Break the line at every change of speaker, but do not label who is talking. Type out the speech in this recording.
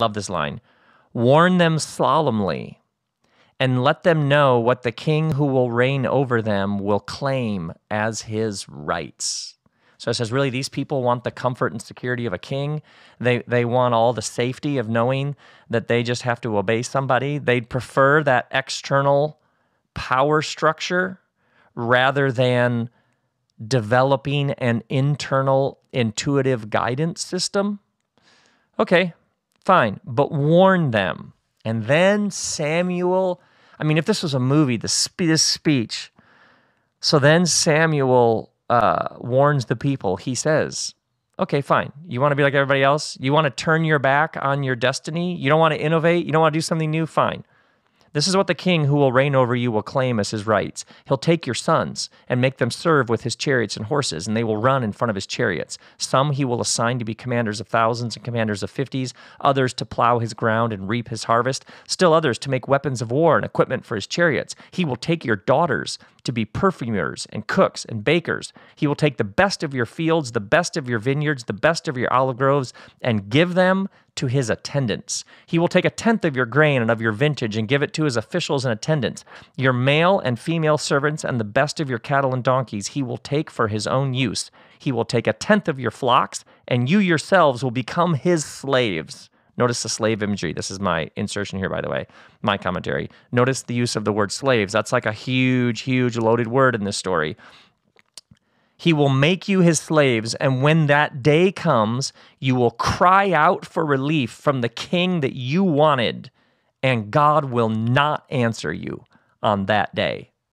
Love this line. Warn them solemnly and let them know what the king who will reign over them will claim as his rights. So it says, really, these people want the comfort and security of a king. They, they want all the safety of knowing that they just have to obey somebody. They'd prefer that external power structure rather than developing an internal intuitive guidance system. Okay, Fine, but warn them. And then Samuel, I mean, if this was a movie, this, this speech. So then Samuel uh, warns the people. He says, okay, fine. You want to be like everybody else? You want to turn your back on your destiny? You don't want to innovate? You don't want to do something new? Fine. This is what the king who will reign over you will claim as his rights. He'll take your sons and make them serve with his chariots and horses, and they will run in front of his chariots. Some he will assign to be commanders of thousands and commanders of fifties, others to plow his ground and reap his harvest, still others to make weapons of war and equipment for his chariots. He will take your daughters to be perfumers and cooks and bakers. He will take the best of your fields, the best of your vineyards, the best of your olive groves, and give them to his attendants. He will take a tenth of your grain and of your vintage and give it to his officials and attendants. Your male and female servants and the best of your cattle and donkeys he will take for his own use. He will take a tenth of your flocks, and you yourselves will become his slaves. Notice the slave imagery. This is my insertion here, by the way, my commentary. Notice the use of the word slaves. That's like a huge, huge loaded word in this story. He will make you his slaves, and when that day comes, you will cry out for relief from the king that you wanted, and God will not answer you on that day.